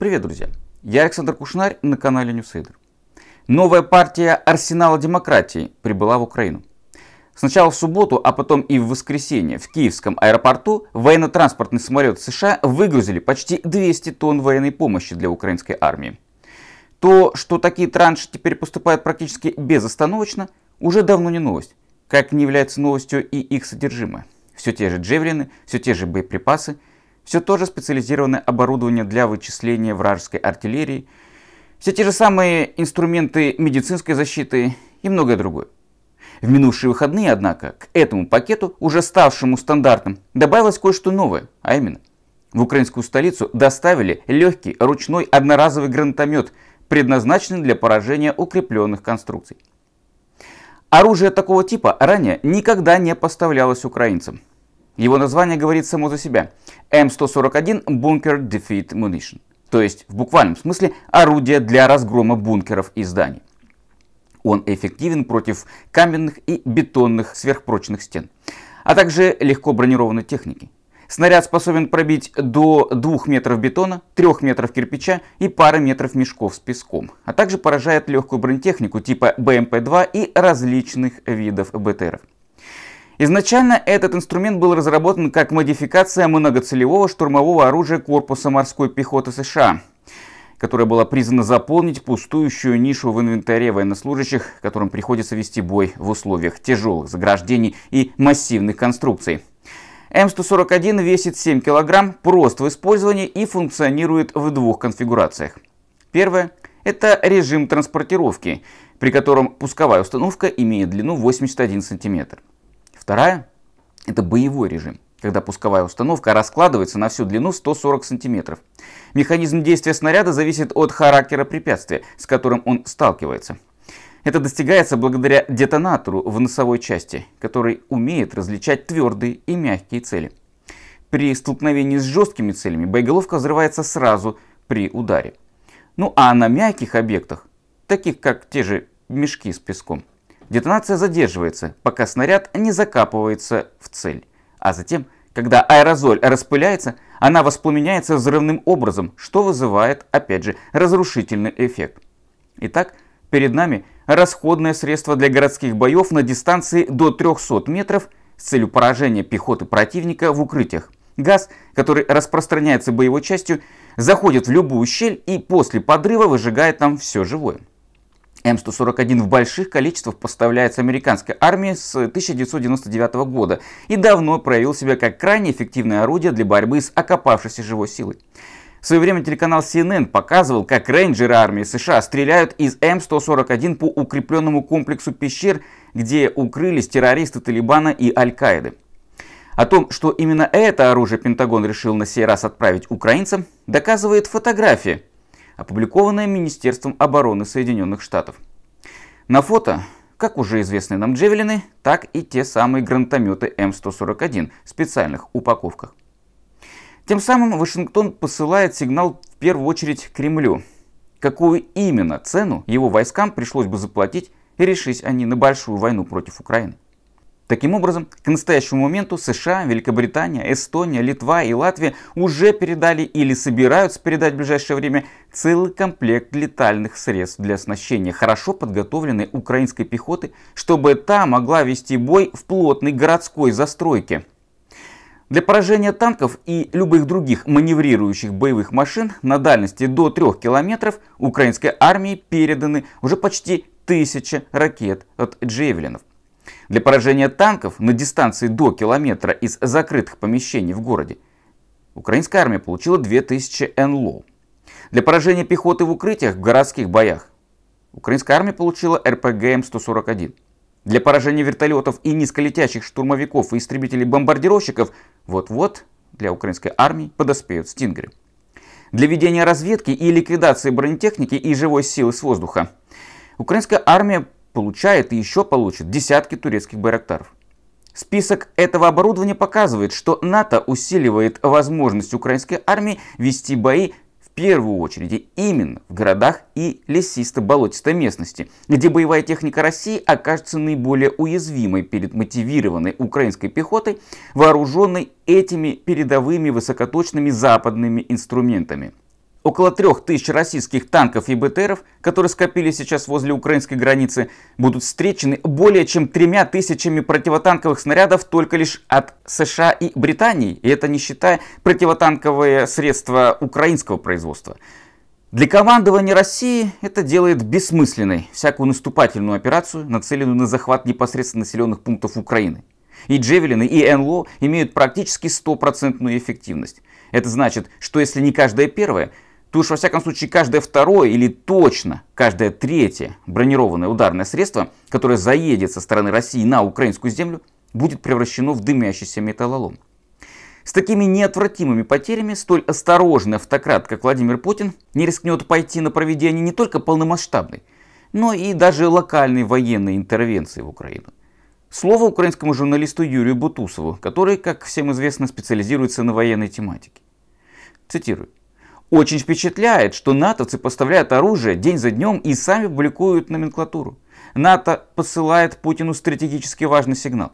Привет, друзья! Я Александр Кушнарь на канале Ньюсейдер. Новая партия Арсенала демократии прибыла в Украину. Сначала в субботу, а потом и в воскресенье в Киевском аэропорту военно-транспортный самолет США выгрузили почти 200 тонн военной помощи для украинской армии. То, что такие транши теперь поступают практически безостановочно, уже давно не новость, как не является новостью и их содержимое. Все те же джевелины, все те же боеприпасы – все то же специализированное оборудование для вычисления вражеской артиллерии, все те же самые инструменты медицинской защиты и многое другое. В минувшие выходные, однако, к этому пакету, уже ставшему стандартным, добавилось кое-что новое, а именно, в украинскую столицу доставили легкий ручной одноразовый гранатомет, предназначенный для поражения укрепленных конструкций. Оружие такого типа ранее никогда не поставлялось украинцам – его название говорит само за себя. М141 Bunker Defeat Munition. То есть, в буквальном смысле, орудие для разгрома бункеров и зданий. Он эффективен против каменных и бетонных сверхпрочных стен, а также легко бронированной техники. Снаряд способен пробить до 2 метров бетона, 3 метров кирпича и пары метров мешков с песком, а также поражает легкую бронетехнику типа БМП-2 и различных видов БТРов. Изначально этот инструмент был разработан как модификация многоцелевого штурмового оружия корпуса морской пехоты США, которая была призвана заполнить пустующую нишу в инвентаре военнослужащих, которым приходится вести бой в условиях тяжелых заграждений и массивных конструкций. М141 весит 7 кг, прост в использовании и функционирует в двух конфигурациях. Первое – это режим транспортировки, при котором пусковая установка имеет длину 81 см. Вторая – это боевой режим, когда пусковая установка раскладывается на всю длину 140 см. Механизм действия снаряда зависит от характера препятствия, с которым он сталкивается. Это достигается благодаря детонатору в носовой части, который умеет различать твердые и мягкие цели. При столкновении с жесткими целями боеголовка взрывается сразу при ударе. Ну а на мягких объектах, таких как те же мешки с песком, детонация задерживается, пока снаряд не закапывается в цель. А затем, когда аэрозоль распыляется, она воспламеняется взрывным образом, что вызывает, опять же, разрушительный эффект. Итак, перед нами расходное средство для городских боев на дистанции до 300 метров с целью поражения пехоты противника в укрытиях. Газ, который распространяется боевой частью, заходит в любую щель и после подрыва выжигает там все живое. М141 в больших количествах поставляется американской армии с 1999 года и давно проявил себя как крайне эффективное орудие для борьбы с окопавшейся живой силой. В свое время телеканал CNN показывал, как рейнджеры армии США стреляют из М141 по укрепленному комплексу пещер, где укрылись террористы Талибана и Аль-Каиды. О том, что именно это оружие Пентагон решил на сей раз отправить украинцам, доказывает фотография, опубликованное Министерством обороны Соединенных Штатов. На фото как уже известные нам джевелины, так и те самые гранатометы М141 в специальных упаковках. Тем самым Вашингтон посылает сигнал в первую очередь Кремлю. Какую именно цену его войскам пришлось бы заплатить, решись они на большую войну против Украины. Таким образом, к настоящему моменту США, Великобритания, Эстония, Литва и Латвия уже передали или собираются передать в ближайшее время целый комплект летальных средств для оснащения хорошо подготовленной украинской пехоты, чтобы та могла вести бой в плотной городской застройке. Для поражения танков и любых других маневрирующих боевых машин на дальности до 3 километров украинской армии переданы уже почти тысяча ракет от «Джевелинов». Для поражения танков на дистанции до километра из закрытых помещений в городе украинская армия получила 2000 НЛО. Для поражения пехоты в укрытиях в городских боях украинская армия получила РПГ М141. Для поражения вертолетов и низколетящих штурмовиков и истребителей-бомбардировщиков вот-вот для украинской армии подоспеют «Стингеры». Для ведения разведки и ликвидации бронетехники и живой силы с воздуха украинская армия получает и еще получит десятки турецких байрактаров. Список этого оборудования показывает, что НАТО усиливает возможность украинской армии вести бои в первую очередь именно в городах и лесисто-болотистой местности, где боевая техника России окажется наиболее уязвимой перед мотивированной украинской пехотой, вооруженной этими передовыми высокоточными западными инструментами – Около трех тысяч российских танков и БТРов, которые скопились сейчас возле украинской границы, будут встречены более чем тремя тысячами противотанковых снарядов только лишь от США и Британии, и это не считая противотанковые средства украинского производства. Для командования России это делает бессмысленной всякую наступательную операцию, нацеленную на захват непосредственно населенных пунктов Украины. И Джевелины, и НЛО имеют практически стопроцентную эффективность. Это значит, что если не каждая первая, Тут уж во всяком случае каждое второе или точно каждое третье бронированное ударное средство, которое заедет со стороны России на украинскую землю, будет превращено в дымящийся металлолом. С такими неотвратимыми потерями столь осторожный автократ, как Владимир Путин, не рискнет пойти на проведение не только полномасштабной, но и даже локальной военной интервенции в Украину. Слово украинскому журналисту Юрию Бутусову, который, как всем известно, специализируется на военной тематике. Цитирую. Очень впечатляет, что натовцы поставляют оружие день за днем и сами публикуют номенклатуру. НАТО посылает Путину стратегически важный сигнал.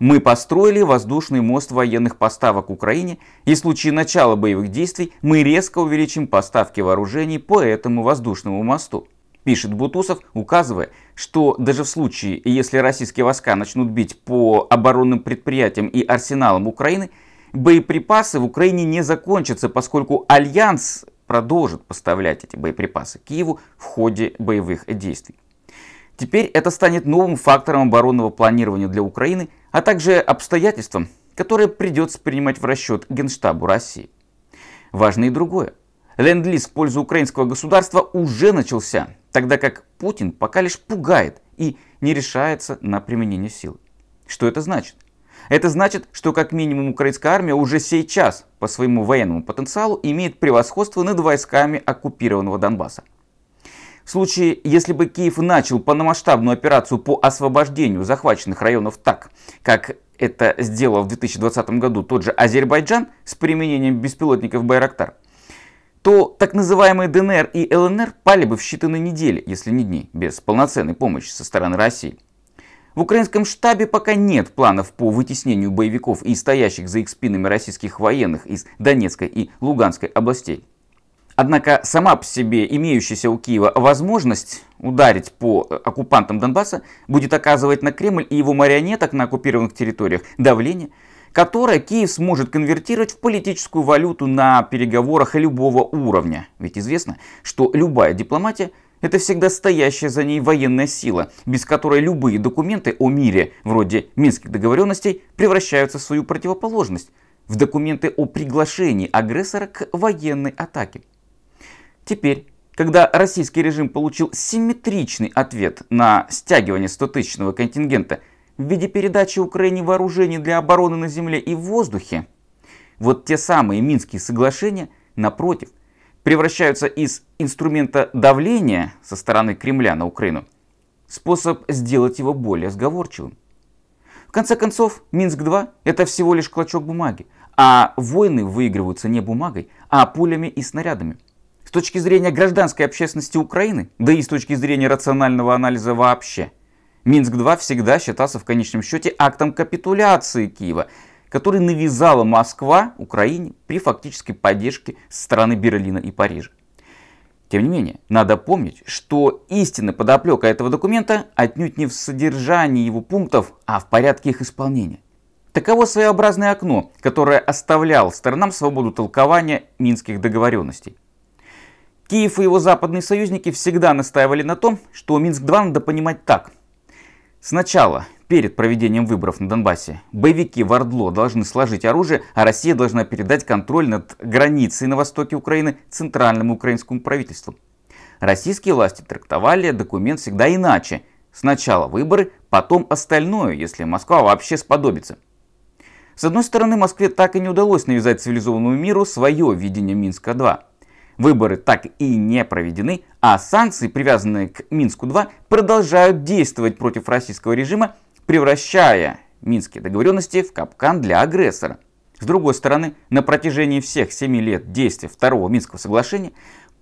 Мы построили воздушный мост военных поставок Украине, и в случае начала боевых действий мы резко увеличим поставки вооружений по этому воздушному мосту. Пишет Бутусов, указывая, что даже в случае, если российские войска начнут бить по оборонным предприятиям и арсеналам Украины – боеприпасы в Украине не закончатся, поскольку Альянс продолжит поставлять эти боеприпасы Киеву в ходе боевых действий. Теперь это станет новым фактором оборонного планирования для Украины, а также обстоятельством, которое придется принимать в расчет Генштабу России. Важно и другое. Ленд-лиз в пользу украинского государства уже начался, тогда как Путин пока лишь пугает и не решается на применение сил. Что это значит? Это значит, что как минимум украинская армия уже сейчас по своему военному потенциалу имеет превосходство над войсками оккупированного Донбасса. В случае, если бы Киев начал полномасштабную операцию по освобождению захваченных районов так, как это сделал в 2020 году тот же Азербайджан с применением беспилотников «Байрактар», то так называемые ДНР и ЛНР пали бы в считанные недели, если не дни, без полноценной помощи со стороны России. В украинском штабе пока нет планов по вытеснению боевиков и стоящих за их спинами российских военных из Донецкой и Луганской областей. Однако сама по себе имеющаяся у Киева возможность ударить по э, оккупантам Донбасса будет оказывать на Кремль и его марионеток на оккупированных территориях давление, которое Киев сможет конвертировать в политическую валюту на переговорах любого уровня. Ведь известно, что любая дипломатия – это всегда стоящая за ней военная сила, без которой любые документы о мире, вроде Минских договоренностей, превращаются в свою противоположность, в документы о приглашении агрессора к военной атаке. Теперь, когда российский режим получил симметричный ответ на стягивание 100-тысячного контингента в виде передачи Украине вооружений для обороны на земле и в воздухе, вот те самые Минские соглашения, напротив – превращаются из инструмента давления со стороны Кремля на Украину в способ сделать его более сговорчивым. В конце концов, Минск-2 это всего лишь клочок бумаги, а войны выигрываются не бумагой, а пулями и снарядами. С точки зрения гражданской общественности Украины, да и с точки зрения рационального анализа вообще, Минск-2 всегда считался в конечном счете актом капитуляции Киева – который навязала Москва Украине при фактической поддержке страны Берлина и Парижа. Тем не менее, надо помнить, что истинная подоплека этого документа отнюдь не в содержании его пунктов, а в порядке их исполнения. Таково своеобразное окно, которое оставляло сторонам свободу толкования минских договоренностей. Киев и его западные союзники всегда настаивали на том, что Минск-2 надо понимать так. Сначала, перед проведением выборов на Донбассе, боевики Вардло должны сложить оружие, а Россия должна передать контроль над границей на востоке Украины центральному украинскому правительству. Российские власти трактовали документ всегда иначе. Сначала выборы, потом остальное, если Москва вообще сподобится. С одной стороны, Москве так и не удалось навязать цивилизованному миру свое видение Минска-2. Выборы так и не проведены, а санкции, привязанные к Минску-2, продолжают действовать против российского режима, превращая минские договоренности в капкан для агрессора. С другой стороны, на протяжении всех семи лет действия Второго Минского соглашения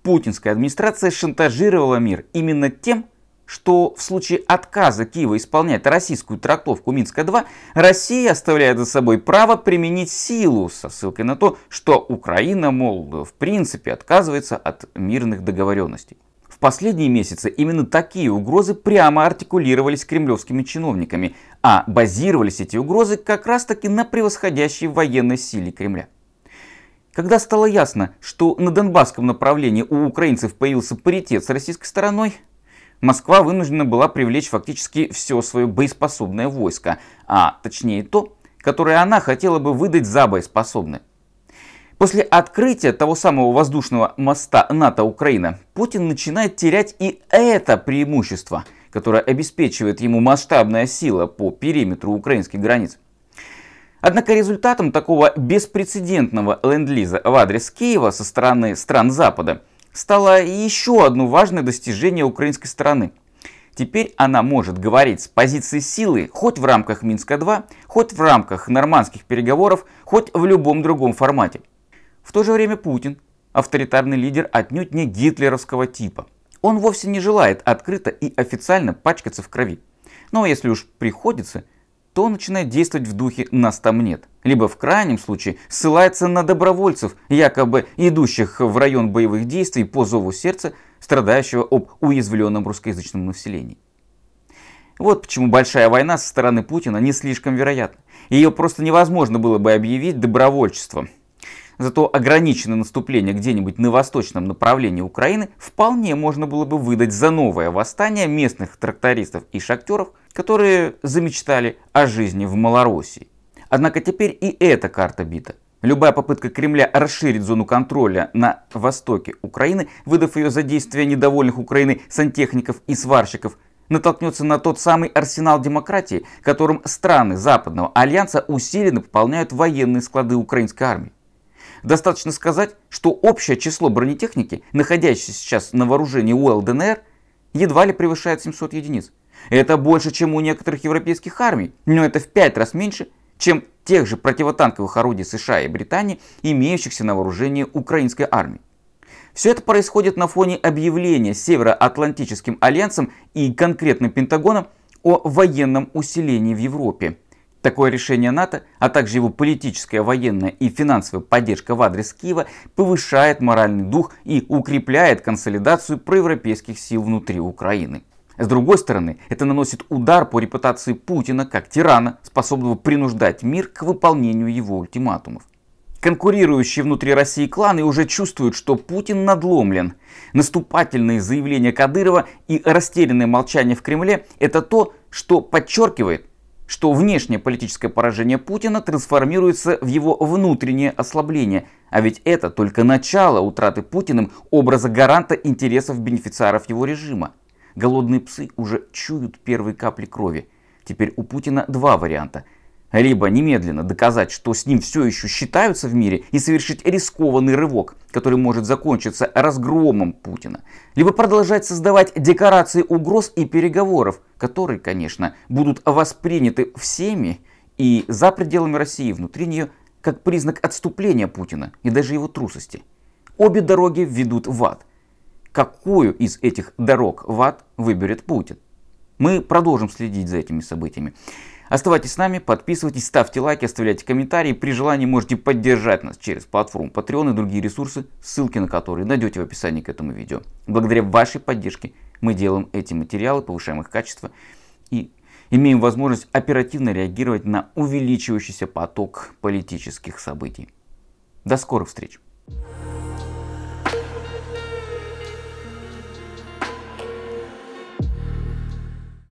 путинская администрация шантажировала мир именно тем, что в случае отказа Киева исполнять российскую трактовку Минска-2, Россия оставляет за собой право применить силу, со ссылкой на то, что Украина, мол, в принципе отказывается от мирных договоренностей. В последние месяцы именно такие угрозы прямо артикулировались кремлевскими чиновниками, а базировались эти угрозы как раз-таки на превосходящей военной силе Кремля. Когда стало ясно, что на донбасском направлении у украинцев появился паритет с российской стороной, Москва вынуждена была привлечь фактически все свое боеспособное войско, а точнее то, которое она хотела бы выдать за боеспособное. После открытия того самого воздушного моста НАТО-Украина Путин начинает терять и это преимущество, которое обеспечивает ему масштабная сила по периметру украинских границ. Однако результатом такого беспрецедентного ленд-лиза в адрес Киева со стороны стран Запада – стало еще одно важное достижение украинской страны. Теперь она может говорить с позиции силы хоть в рамках Минска-2, хоть в рамках нормандских переговоров, хоть в любом другом формате. В то же время Путин, авторитарный лидер отнюдь не гитлеровского типа. Он вовсе не желает открыто и официально пачкаться в крови. Но если уж приходится – то начинает действовать в духе «нас там нет». Либо в крайнем случае ссылается на добровольцев, якобы идущих в район боевых действий по зову сердца, страдающего об уязвленном русскоязычном населении. Вот почему большая война со стороны Путина не слишком вероятна. Ее просто невозможно было бы объявить добровольчеством. Зато ограниченное наступление где-нибудь на восточном направлении Украины вполне можно было бы выдать за новое восстание местных трактористов и шахтеров, которые замечтали о жизни в Малороссии. Однако теперь и эта карта бита. Любая попытка Кремля расширить зону контроля на востоке Украины, выдав ее за действия недовольных Украины сантехников и сварщиков, натолкнется на тот самый арсенал демократии, которым страны Западного Альянса усиленно пополняют военные склады украинской армии. Достаточно сказать, что общее число бронетехники, находящейся сейчас на вооружении УЛДНР, едва ли превышает 700 единиц. Это больше, чем у некоторых европейских армий, но это в 5 раз меньше, чем тех же противотанковых орудий США и Британии, имеющихся на вооружении украинской армии. Все это происходит на фоне объявления Североатлантическим альянсом и конкретным Пентагоном о военном усилении в Европе – Такое решение НАТО, а также его политическая, военная и финансовая поддержка в адрес Киева повышает моральный дух и укрепляет консолидацию проевропейских сил внутри Украины. С другой стороны, это наносит удар по репутации Путина как тирана, способного принуждать мир к выполнению его ультиматумов. Конкурирующие внутри России кланы уже чувствуют, что Путин надломлен. Наступательные заявления Кадырова и растерянное молчание в Кремле – это то, что подчеркивает, что внешнее политическое поражение Путина трансформируется в его внутреннее ослабление. А ведь это только начало утраты Путиным образа гаранта интересов бенефициаров его режима. Голодные псы уже чуют первые капли крови. Теперь у Путина два варианта – либо немедленно доказать, что с ним все еще считаются в мире, и совершить рискованный рывок, который может закончиться разгромом Путина, либо продолжать создавать декорации угроз и переговоров, которые, конечно, будут восприняты всеми и за пределами России, внутри нее, как признак отступления Путина и даже его трусости. Обе дороги ведут в ад. Какую из этих дорог в ад выберет Путин? Мы продолжим следить за этими событиями. Оставайтесь с нами, подписывайтесь, ставьте лайки, оставляйте комментарии. При желании можете поддержать нас через платформу Patreon и другие ресурсы, ссылки на которые найдете в описании к этому видео. Благодаря вашей поддержке мы делаем эти материалы, повышаем их качество и имеем возможность оперативно реагировать на увеличивающийся поток политических событий. До скорых встреч!